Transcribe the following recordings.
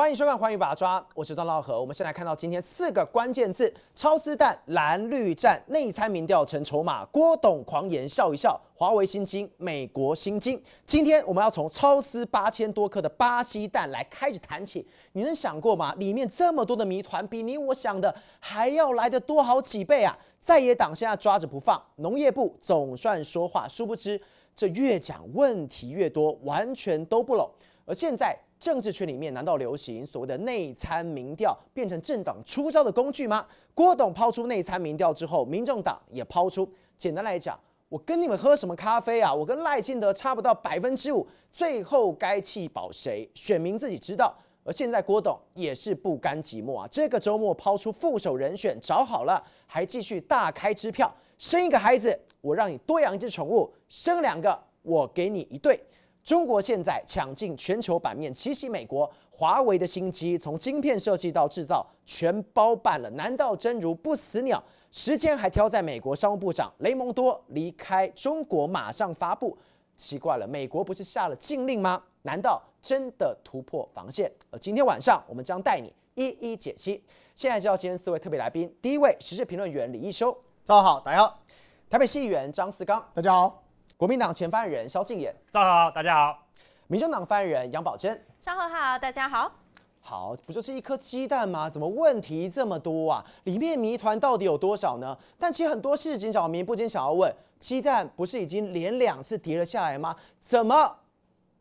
欢迎收看《欢迎把抓》，我是张兆和。我们先来看到今天四个关键字：超丝蛋、蓝绿战、内参民调成筹码、郭董狂言笑一笑、华为新金、美国新金。今天我们要从超丝八千多克的巴西蛋来开始谈起。你能想过吗？里面这么多的谜团，比你我想的还要来的多好几倍啊！在野党现在抓着不放，农业部总算说话，殊不知这越讲问题越多，完全都不拢。而现在。政治圈里面难道流行所谓的内参民调变成政党出招的工具吗？郭董抛出内参民调之后，民众党也抛出。简单来讲，我跟你们喝什么咖啡啊？我跟赖清德差不到百分之五，最后该弃保谁？选民自己知道。而现在郭董也是不甘寂寞啊，这个周末抛出副手人选，找好了，还继续大开支票，生一个孩子，我让你多养一只宠物；生两个，我给你一对。中国现在抢尽全球版面，奇袭美国，华为的新机从晶片设计到制造全包办了。难道真如不死鸟？时间还挑在美国商务部长雷蒙多离开中国马上发布，奇怪了，美国不是下了禁令吗？难道真的突破防线？而今天晚上我们将带你一一解析。现在就要先四位特别来宾，第一位时事评论员李义修，早上好，大家好；台北市议员张思刚，大家好。国民党前犯人萧敬延，张贺好，大家好。民进党犯人杨宝珍，张贺好，大家好。好，不就是一颗鸡蛋吗？怎么问题这么多啊？里面谜团到底有多少呢？但其实很多事情，小民不禁想要问：鸡蛋不是已经连两次跌了下来吗？怎么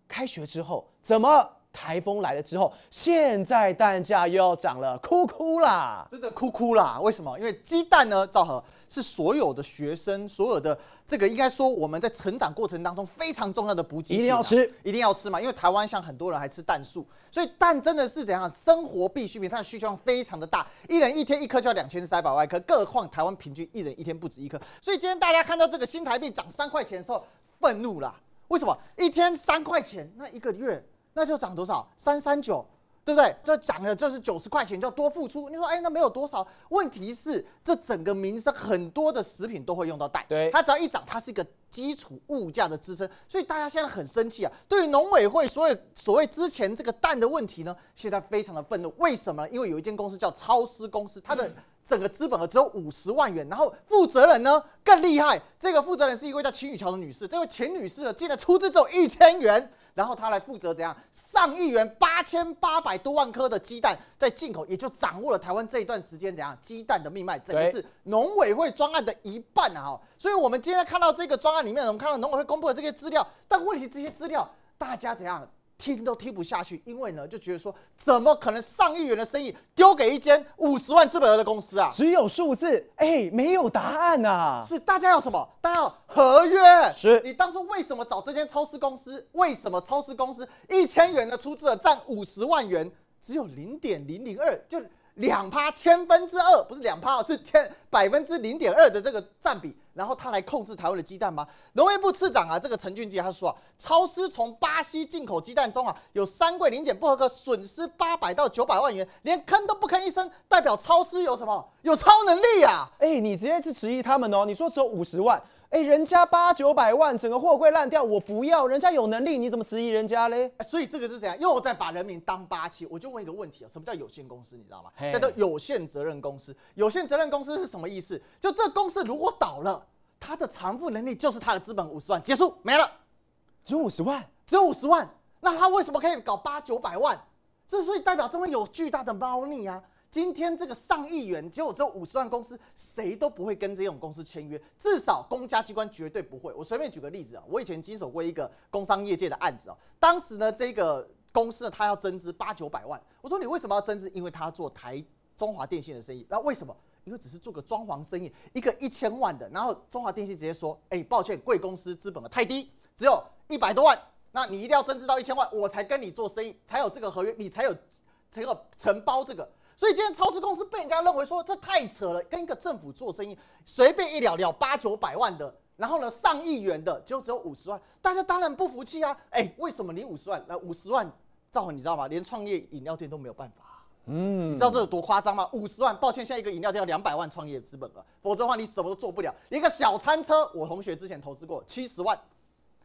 开学之后，怎么？台风来了之后，现在蛋价又要涨了，哭哭啦！真的哭哭啦！为什么？因为鸡蛋呢？造和是所有的学生，所有的这个应该说我们在成长过程当中非常重要的补给，一定要吃，一定要吃嘛！因为台湾像很多人还吃蛋素，所以蛋真的是怎样生活必需品，它的需求量非常的大。一人一天一颗就要两千三百万颗，更何况台湾平均一人一天不止一颗。所以今天大家看到这个新台币涨三块钱的时候，愤怒啦！为什么？一天三块钱，那一个月？那就涨多少？三三九，对不对？这涨了就是九十块钱，就多付出。你说，哎，那没有多少。问题是，这整个民生很多的食品都会用到蛋，对，它只要一涨，它是一个基础物价的支撑。所以大家现在很生气啊，对于农委会，所有所谓之前这个蛋的问题呢，现在非常的愤怒。为什么？因为有一间公司叫超师公司，它的。整个资本额只有五十万元，然后负责人呢更厉害。这个负责人是一位叫秦雨桥的女士，这位秦女士呢，竟然出资只有一千元，然后她来负责怎样上亿元八千八百多万颗的鸡蛋在进口，也就掌握了台湾这一段时间怎样鸡蛋的命脉，整个是农委会专案的一半啊！哈，所以我们今天看到这个专案里面，我们看到农委会公布的这些资料，但问题这些资料大家怎样？听都听不下去，因为呢就觉得说，怎么可能上亿元的生意丢给一间五十万资本额的公司啊？只有数字，哎，没有答案啊！是大家要什么？大家要合约。是你当初为什么找这间超市公司？为什么超市公司一千元的出资额占五十万元，只有零点零零二？就两趴千分之二不是两趴是千百分之零点二的这个占比，然后他来控制台湾的鸡蛋吗？农业部次长啊，这个陈俊杰他说啊，超市从巴西进口鸡蛋中啊，有三柜零检不合格，损失八百到九百万元，连吭都不吭一声，代表超市有什么？有超能力呀？哎，你直接去质疑他们哦，你说只有五十万。哎，人家八九百万，整个货柜烂掉，我不要。人家有能力，你怎么质疑人家嘞？所以这个是怎样又在把人民当八七？我就问一个问题啊，什么叫有限公司？你知道吗？叫做有限责任公司。有限责任公司是什么意思？就这公司如果倒了，它的偿付能力就是它的资本五十万，结束没了，只有五十万，只有五十万。那他为什么可以搞八九百万？这所以代表这么有巨大的猫腻啊！今天这个上亿元，结果这五十万公司谁都不会跟这种公司签约，至少公家机关绝对不会。我随便举个例子啊，我以前经手过一个工商业界的案子啊，当时呢这个公司呢他要增资八九百万，我说你为什么要增资？因为他做台中华电信的生意，那为什么？因为只是做个装潢生意，一个一千万的，然后中华电信直接说，哎，抱歉，贵公司资本额太低，只有一百多万，那你一定要增资到一千万，我才跟你做生意，才有这个合约，你才有这个承包这个。所以今天超市公司被人家认为说这太扯了，跟一个政府做生意，随便一聊聊八九百万的，然后呢上亿元的，就只有五十万，大家当然不服气啊！哎，为什么你五十万？那五十万，赵恒你知道吗？连创业饮料店都没有办法。嗯，你知道这有多夸张吗？五十万，抱歉，现在一个饮料店要两百万创业资本了，否则的话你什么都做不了。一个小餐车，我同学之前投资过七十万，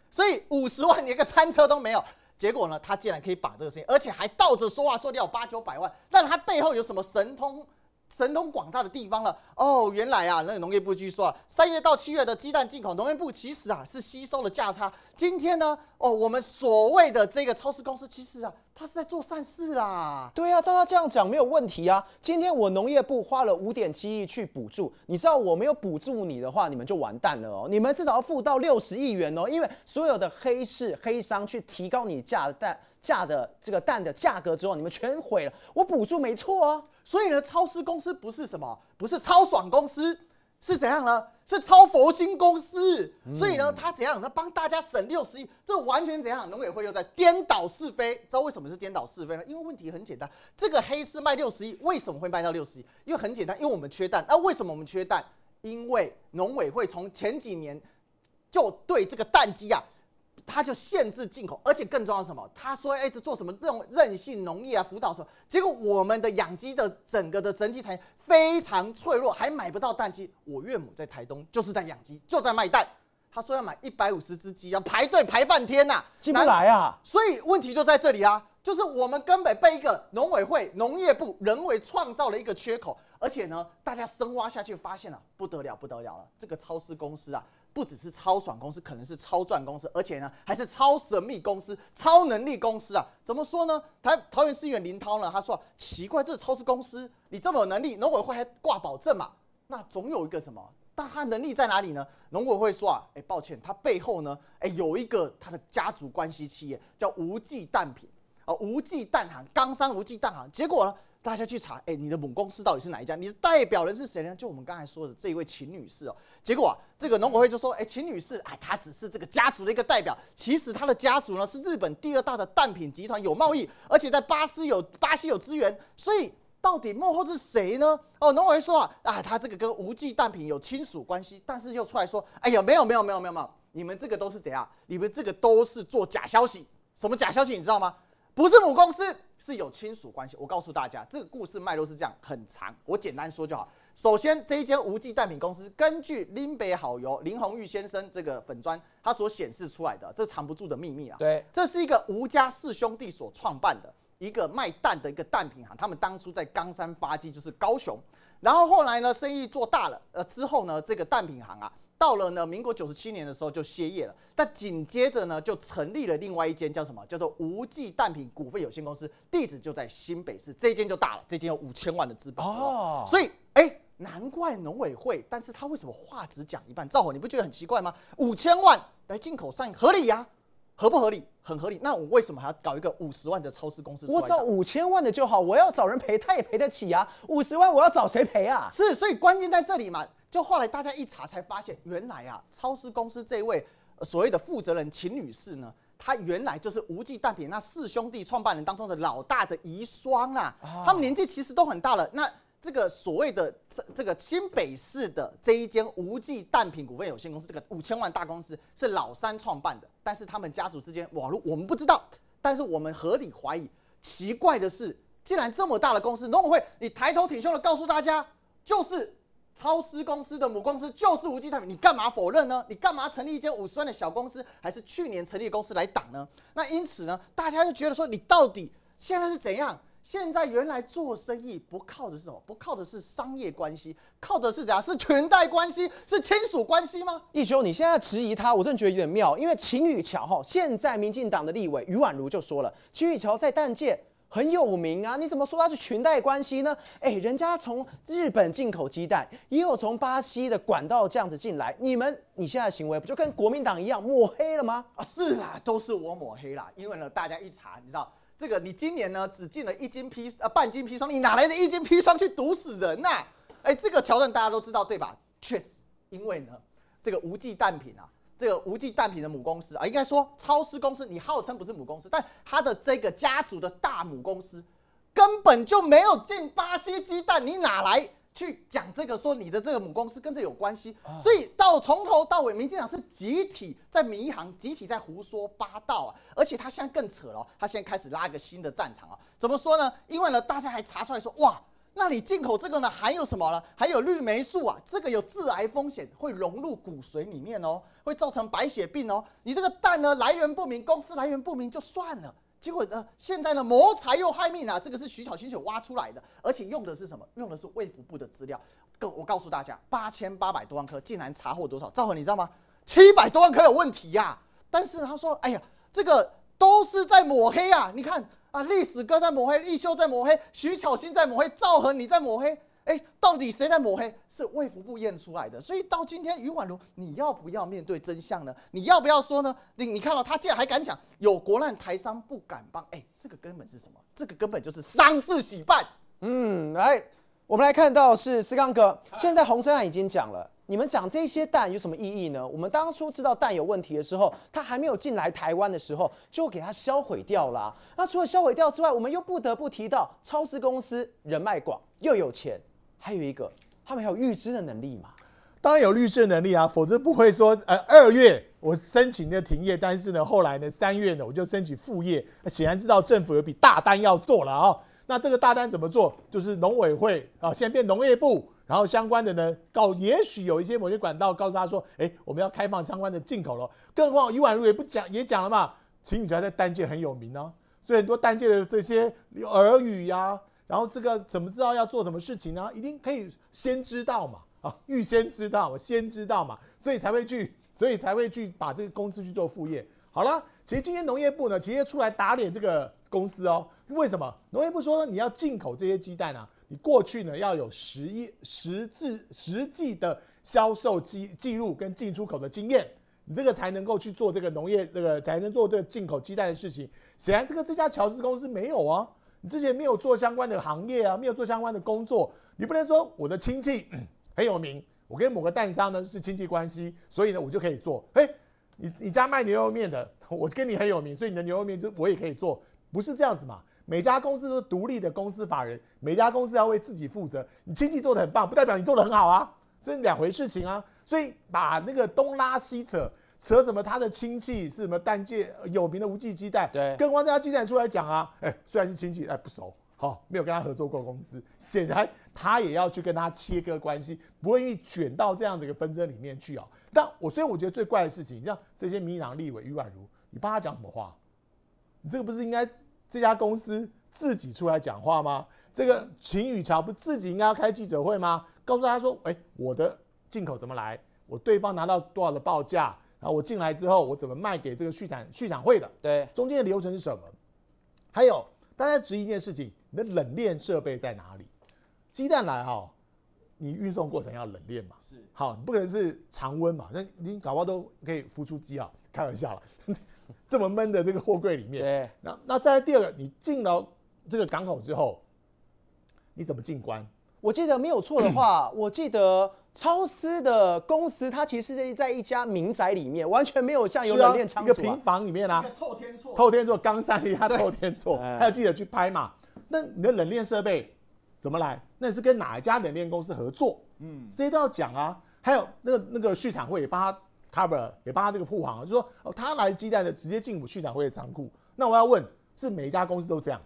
所以五十万你一个餐车都没有。结果呢？他竟然可以把这个事情，而且还倒着说话，说掉八九百万，那他背后有什么神通？神通广大的地方了哦，原来啊，那农业部据说啊，三月到七月的鸡蛋进口，农业部其实啊是吸收了价差。今天呢，哦，我们所谓的这个超市公司，其实啊，他是在做善事啦。对啊，照他这样讲没有问题啊。今天我农业部花了五点七亿去补助，你知道我没有补助你的话，你们就完蛋了哦。你们至少要付到六十亿元哦，因为所有的黑市黑商去提高你价蛋。下的这个蛋的价格之后，你们全毁了。我补助没错啊，所以呢，超市公司不是什么，不是超爽公司，是怎样呢？是超佛心公司。所以呢，他怎样？他帮大家省六十亿，这完全怎样？农委会又在颠倒是非。知道为什么是颠倒是非吗？因为问题很简单，这个黑市卖六十亿，为什么会卖到六十亿？因为很简单，因为我们缺蛋。那为什么我们缺蛋？因为农委会从前几年就对这个蛋鸡啊。他就限制进口，而且更重要什么？他说哎，做什么任任性农业啊，辅导什么？结果我们的养鸡的整个的整体产业非常脆弱，还买不到蛋鸡。我岳母在台东就是在养鸡，就在卖蛋。他说要买一百五十只鸡，要排队排半天呐，进不来啊！所以问题就在这里啊，就是我们根本被一个农委会、农业部人为创造了一个缺口，而且呢，大家深挖下去，发现了不得了，不得了了，这个超市公司啊。不只是超爽公司，可能是超赚公司，而且呢，还是超神秘公司、超能力公司啊！怎么说呢？台桃园市议员林涛呢，他说奇怪，这是超市公司，你这么有能力，农委会还挂保证嘛？那总有一个什么？但他能力在哪里呢？农委会说啊，哎，抱歉，他背后呢，哎，有一个他的家族关系企业叫无忌蛋品啊，无忌蛋行，冈山无忌蛋行，结果呢？大家去查，哎，你的母公司到底是哪一家？你的代表人是谁呢？就我们刚才说的这一位秦女士哦，结果啊，这个农委会就说，哎，秦女士，哎，她只是这个家族的一个代表，其实她的家族呢是日本第二大的蛋品集团有贸易，而且在巴西有巴西有资源，所以到底幕后是谁呢？哦，农委会说啊，啊，他这个跟无忌蛋品有亲属关系，但是又出来说，哎呀，没有没有没有没有没有，你们这个都是怎样？你们这个都是做假消息，什么假消息你知道吗？不是母公司是有亲属关系。我告诉大家，这个故事脉络是这样，很长。我简单说就好。首先，这一间无记蛋品公司，根据林北好友林红玉先生这个粉砖，他所显示出来的这藏不住的秘密啊，对，这是一个吴家四兄弟所创办的一个卖蛋的一个蛋品行。他们当初在冈山发迹，就是高雄，然后后来呢，生意做大了，呃，之后呢，这个蛋品行啊。到了呢，民国九十七年的时候就歇业了。但紧接着呢，就成立了另外一间叫什么？叫做无际蛋品股份有限公司，地址就在新北市。这一间就大了，这一间有五千万的资本哦。所以，哎，难怪农委会。但是他为什么话只讲一半？赵宏，你不觉得很奇怪吗？五千万来进口上合理呀？合不合理？很合理。那我为什么还要搞一个五十万的超市公司？我找五千万的就好，我要找人赔，他也赔得起呀。五十万我要找谁赔啊？是，所以关键在这里嘛。就后来大家一查才发现，原来啊，超市公司这位所谓的负责人秦女士呢，她原来就是无忌蛋品那四兄弟创办人当中的老大的遗孀啦。啊，他们年纪其实都很大了。那这个所谓的这这个新北市的这一间无忌蛋品股份有限公司，这个五千万大公司是老三创办的，但是他们家族之间网络我们不知道，但是我们合理怀疑。奇怪的是，既然这么大的公司，农委会你抬头挺胸的告诉大家，就是。超市公司的母公司就是无机产你干嘛否认呢？你干嘛成立一间五十万的小公司，还是去年成立的公司来挡呢？那因此呢，大家就觉得说你到底现在是怎样？现在原来做生意不靠的是什么？不靠的是商业关系，靠的是怎样？是裙带关系？是亲属关系吗？一休，你现在质疑他，我真的觉得有点妙，因为秦羽桥哈，现在民进党的立委于婉如就说了，秦羽桥在淡界。很有名啊，你怎么说它是裙带关系呢？哎，人家从日本进口鸡蛋，也有从巴西的管道这样子进来。你们你现在行为不就跟国民党一样抹黑了吗？啊，是啊，都是我抹黑啦。因为呢，大家一查，你知道这个你今年呢只进了一斤砒啊半斤砒霜，你哪来的一斤砒霜去毒死人呐？哎，这个桥段大家都知道对吧？确实，因为呢这个无忌蛋品啊。这个无忌蛋品的母公司啊，应该说超市公司，你号称不是母公司，但他的这个家族的大母公司根本就没有进巴西鸡蛋，你哪来去讲这个？说你的这个母公司跟这有关系？所以到从头到尾，民进党是集体在迷航，集体在胡说八道啊！而且他现在更扯了，他现在开始拉一个新的战场啊！怎么说呢？因为呢，大家还查出来说哇。那你进口这个呢？含有什么呢？还有氯霉素啊，这个有致癌风险，会融入骨髓里面哦，会造成白血病哦。你这个蛋呢，来源不明，公司来源不明就算了，结果呢，现在呢，谋财又害命啊，这个是徐小清就挖出来的，而且用的是什么？用的是卫福部的资料。告我告诉大家，八千八百多万颗，竟然查获多少？赵恒，你知道吗？七百多万颗有问题呀。但是他说，哎呀，这个都是在抹黑啊，你看。啊！历史哥在抹黑，立秋在抹黑，徐巧芯在抹黑，赵和你在抹黑。哎，到底谁在抹黑？是卫福部验出来的。所以到今天，余婉如，你要不要面对真相呢？你要不要说呢？你你看到他竟然还敢讲有国难，台商不敢帮。哎，这个根本是什么？这个根本就是伤事洗办。嗯，来。我们来看到是思刚哥，现在洪生案已经讲了，你们讲这些蛋有什么意义呢？我们当初知道蛋有问题的时候，它还没有进来台湾的时候，就给它销毁掉了。那除了销毁掉之外，我们又不得不提到超市公司人脉广又有钱，还有一个，他们还有预支的能力嘛？当然有预支的能力啊，否则不会说呃二月我申请的停业，但是呢后来呢三月呢我就申请副业，显然知道政府有笔大单要做了啊。那这个大单怎么做？就是农委会啊，现在变农业部，然后相关的呢，告也许有一些某些管道告诉他说，哎，我们要开放相关的进口了。更何况余婉如也不讲，也讲了嘛。秦宇桥在单界很有名呢，所以很多单界的这些耳语呀，然后这个怎么知道要做什么事情呢？一定可以先知道嘛，啊，预先知道，先知道嘛，所以才会去，所以才会去把这个公司去做副业。好了，其实今天农业部呢，其实出来打脸这个公司哦。为什么农业部说你要进口这些鸡蛋啊，你过去呢要有实一实质实际的销售记记录跟进出口的经验，你这个才能够去做这个农业这个才能做这进口鸡蛋的事情。显然，这个这家乔治公司没有啊，你之前没有做相关的行业啊，没有做相关的工作，你不能说我的亲戚 很有名，我跟某个蛋商呢是亲戚关系，所以呢我就可以做。哎，你你家卖牛肉面的，我跟你很有名，所以你的牛肉面就我也可以做，不是这样子嘛？每家公司都是独立的公司法人，每家公司要为自己负责。你亲戚做的很棒，不代表你做的很好啊，这是两回事情啊。所以把那个东拉西扯，扯什么他的亲戚是什么蛋界有名的无忌鸡蛋，对，跟汪家鸡蛋出来讲啊，哎，虽然是亲戚，哎，不熟，好，没有跟他合作过公司，显然他也要去跟他切割关系，不愿意卷到这样子一个纷争里面去啊。但我所以我觉得最怪的事情，你像这些民党立委于宛如，你帮他讲什么话？你这个不是应该？这家公司自己出来讲话吗？这个秦宇桥不自己应该要开记者会吗？告诉大家说，哎，我的进口怎么来？我对方拿到多少的报价？然后我进来之后，我怎么卖给这个续产续产会的？对，中间的流程是什么？还有大家质疑一件事情，你的冷链设备在哪里？鸡蛋来哈。你运送过程要冷链嘛？是，好，不可能是常温嘛？那你搞不好都可以孵出鸡啊？开玩笑了，这么闷的这个货柜里面。那那再第二个，你进到这个港口之后，你怎么进关？我记得没有错的话，我记得超思的公司，它其实是在一家民宅里面，完全没有像有冷链仓储啊，一个平房里面啊，一个透天厝，透天厝刚上一的透天厝，还有记得去拍嘛？那你的冷链设备怎么来？那是跟哪一家冷链公司合作？嗯，这些都要讲啊。还有那个那个畜产会也帮他 cover，也帮他这个护航，就说哦，他来鸡蛋的直接进我续畜产会的仓库。那我要问，是每一家公司都这样，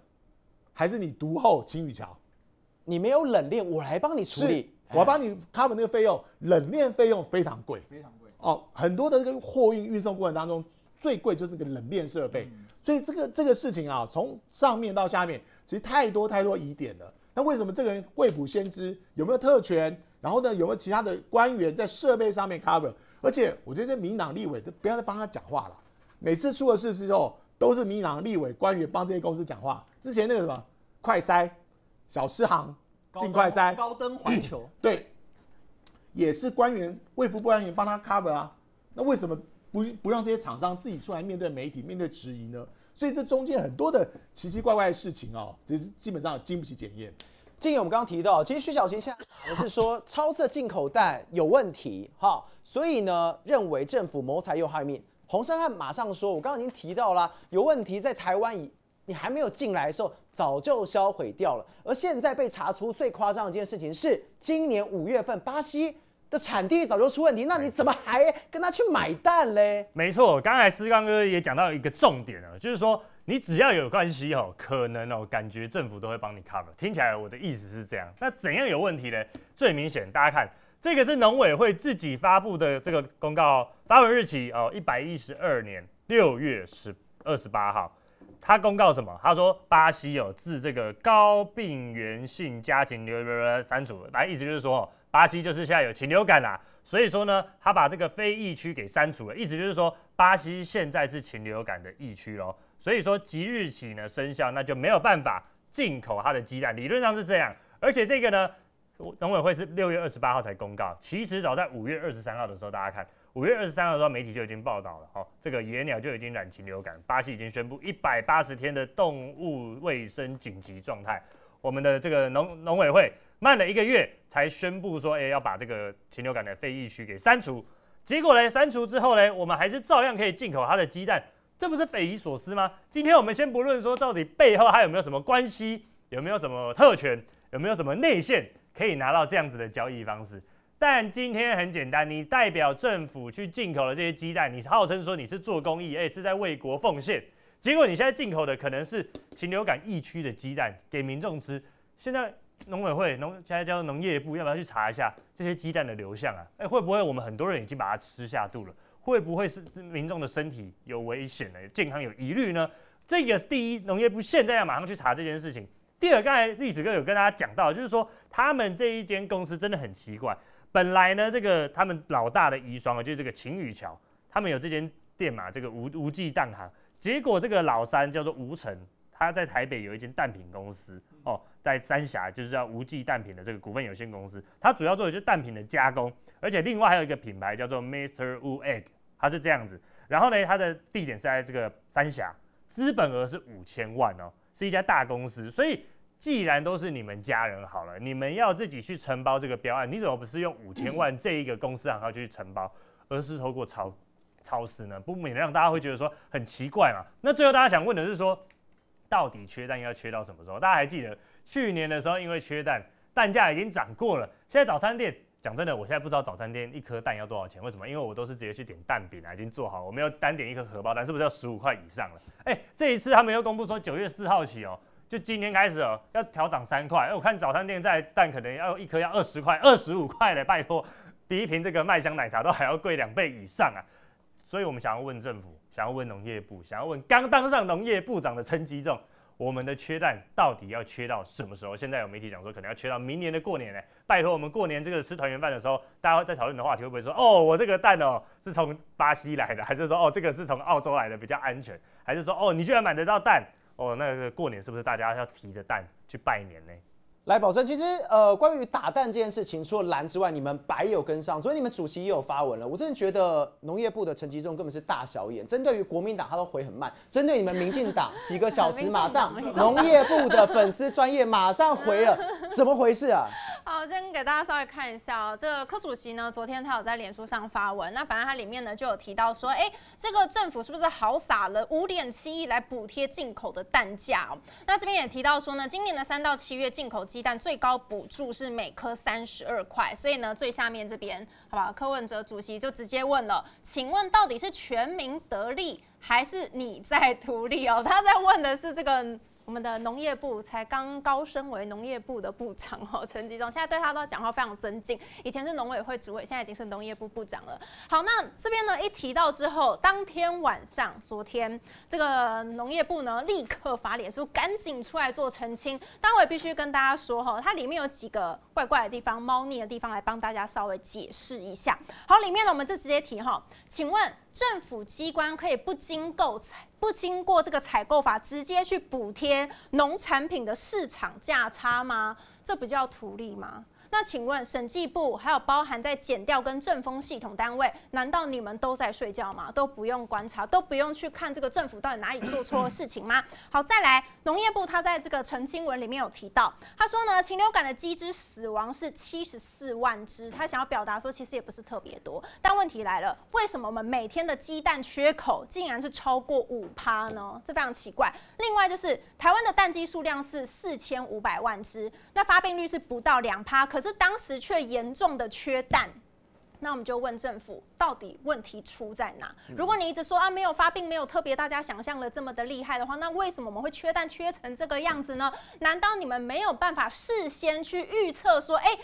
还是你独后秦宇桥？你没有冷链，我来帮你处理，我帮你 cover 那个费用。冷链费用非常贵，非常贵哦。很多的这个货运运送过程当中，最贵就是个冷链设备。所以这个这个事情啊，从上面到下面，其实太多太多疑点了。那为什么这个人未卜先知有没有特权？然后呢，有没有其他的官员在设备上面 cover？而且我觉得这民党立委都不要再帮他讲话了。每次出了事之后，都是民党立委官员帮这些公司讲话。之前那个什么快筛、小吃行进快筛、高登环球，对，也是官员、卫福部官员帮他 cover 啊。那为什么？不不让这些厂商自己出来面对媒体，面对质疑呢？所以这中间很多的奇奇怪怪的事情哦，只是基本上经不起检验。接着我们刚刚提到，其实徐小琴现在也是说超色进口蛋有问题，哈，所以呢认为政府谋财又害命。洪山汉马上说，我刚刚已经提到了有问题，在台湾已你还没有进来的时候，早就销毁掉了。而现在被查出最夸张的一件事情是，今年五月份巴西。的产地早就出问题，那你怎么还跟他去买蛋嘞？没错，刚才思刚哥也讲到一个重点啊，就是说你只要有关系哦，可能哦，感觉政府都会帮你 cover。听起来我的意思是这样，那怎样有问题嘞？最明显，大家看这个是农委会自己发布的这个公告，发文日期哦，一百一十二年六月十二十八号，他公告什么？他说巴西有自这个高病原性家禽病毒牛删除，来，意思就是说。巴西就是现在有禽流感啊，所以说呢，他把这个非疫区给删除了，意思就是说巴西现在是禽流感的疫区喽，所以说即日起呢生效，那就没有办法进口它的鸡蛋，理论上是这样。而且这个呢，农委会是六月二十八号才公告，其实早在五月二十三号的时候，大家看五月二十三号的时候媒体就已经报道了，哦，这个野鸟就已经染禽流感，巴西已经宣布一百八十天的动物卫生紧急状态。我们的这个农农委会慢了一个月才宣布说，哎，要把这个禽流感的非疫区给删除。结果呢，删除之后呢，我们还是照样可以进口它的鸡蛋，这不是匪夷所思吗？今天我们先不论说到底背后还有没有什么关系，有没有什么特权，有没有什么内线可以拿到这样子的交易方式。但今天很简单，你代表政府去进口了这些鸡蛋，你号称说你是做公益，哎，是在为国奉献。结果你现在进口的可能是禽流感疫区的鸡蛋，给民众吃。现在农委会农现在叫农业部，要不要去查一下这些鸡蛋的流向啊？哎，会不会我们很多人已经把它吃下肚了？会不会是民众的身体有危险呢？健康有疑虑呢？这个第一，农业部现在要马上去查这件事情。第二，刚才历史哥有跟大家讲到，就是说他们这一间公司真的很奇怪。本来呢，这个他们老大的遗孀啊，就是这个秦雨桥，他们有这间店嘛，这个无无忌蛋行。结果这个老三叫做吴成，他在台北有一间蛋品公司哦，在三峡就是叫无际蛋品的这个股份有限公司，他主要做的是蛋品的加工，而且另外还有一个品牌叫做 m r Wu Egg，它是这样子。然后呢，它的地点是在这个三峡，资本额是五千万哦，是一家大公司。所以既然都是你们家人好了，你们要自己去承包这个标案，你怎么不是用五千万这一个公司然后就去承包，而是透过炒？超市呢不免让大家会觉得说很奇怪嘛。那最后大家想问的是说，到底缺蛋要缺到什么时候？大家还记得去年的时候，因为缺蛋，蛋价已经涨过了。现在早餐店，讲真的，我现在不知道早餐店一颗蛋要多少钱。为什么？因为我都是直接去点蛋饼啊，已经做好，我们要单点一颗荷包蛋，是不是要十五块以上了？哎，这一次他们又公布说九月四号起哦，就今天开始哦，要调涨三块。哎，我看早餐店在蛋可能要一颗要二十块、二十五块嘞，拜托，比一瓶这个麦香奶茶都还要贵两倍以上啊！所以我们想要问政府，想要问农业部，想要问刚当上农业部长的陈吉仲，我们的缺蛋到底要缺到什么时候？现在有媒体讲说，可能要缺到明年的过年呢。拜托我们过年这个吃团圆饭的时候，大家在讨论的话题会不会说，哦，我这个蛋哦是从巴西来的，还是说哦这个是从澳洲来的比较安全，还是说哦你居然买得到蛋？哦，那个过年是不是大家要提着蛋去拜年呢？来，宝生，其实呃，关于打蛋这件事情，除了蓝之外，你们白有跟上。昨天你们主席也有发文了，我真的觉得农业部的陈吉仲根本是大小眼。针对于国民党，他都回很慢；针对你们民进党，几个小时马上，农业部的粉丝专业马上回了，怎么回事啊？好，我先给大家稍微看一下哦。这个柯主席呢，昨天他有在脸书上发文，那反正他里面呢就有提到说，哎，这个政府是不是好傻了？五点七亿来补贴进口的蛋价哦。那这边也提到说呢，今年的三到七月进口鸡。但最高补助是每颗三十二块，所以呢，最下面这边，好吧，柯文哲主席就直接问了，请问到底是全民得利还是你在图利哦？他在问的是这个。我们的农业部才刚高升为农业部的部长哈，陈吉仲，现在对他都讲话非常尊敬。以前是农委会主委，现在已经是农业部部长了。好，那这边呢一提到之后，当天晚上，昨天这个农业部呢立刻发脸书，赶紧出来做澄清。但我也必须跟大家说哈，它里面有几个怪怪的地方、猫腻的地方，来帮大家稍微解释一下。好，里面呢我们就直接提哈，请问。政府机关可以不经购不经过这个采购法，直接去补贴农产品的市场价差吗？这不叫图利吗？那请问审计部还有包含在减掉跟正风系统单位，难道你们都在睡觉吗？都不用观察，都不用去看这个政府到底哪里做错了事情吗？好，再来农业部，他在这个澄清文里面有提到，他说呢，禽流感的鸡只死亡是七十四万只，他想要表达说其实也不是特别多。但问题来了，为什么我们每天的鸡蛋缺口竟然是超过五趴呢？这非常奇怪。另外就是台湾的蛋鸡数量是四千五百万只，那发病率是不到两趴。可是当时却严重的缺蛋，那我们就问政府，到底问题出在哪？如果你一直说啊没有发病，没有特别大家想象的这么的厉害的话，那为什么我们会缺蛋缺成这个样子呢？难道你们没有办法事先去预测说，哎？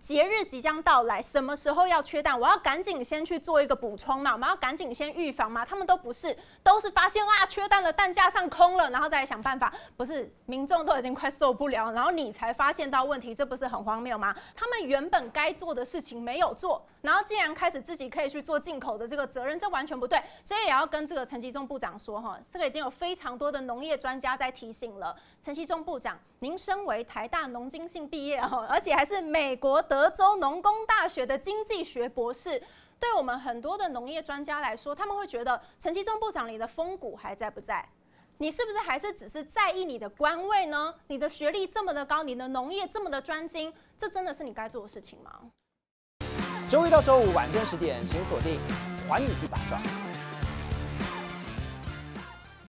节日即将到来，什么时候要缺蛋？我要赶紧先去做一个补充嘛？我们要赶紧先预防嘛？他们都不是，都是发现啊缺蛋了，蛋架上空了，然后再来想办法。不是，民众都已经快受不了，然后你才发现到问题，这不是很荒谬吗？他们原本该做的事情没有做，然后竟然开始自己可以去做进口的这个责任，这完全不对。所以也要跟这个陈其忠部长说哈，这个已经有非常多的农业专家在提醒了。陈其忠部长，您身为台大农经信毕业哈，而且还是美国。德州农工大学的经济学博士，对我们很多的农业专家来说，他们会觉得陈其忠部长你的风骨还在不在？你是不是还是只是在意你的官位呢？你的学历这么的高，你的农业这么的专精，这真的是你该做的事情吗？周一到周五晚间十点，请锁定《还你一把抓》。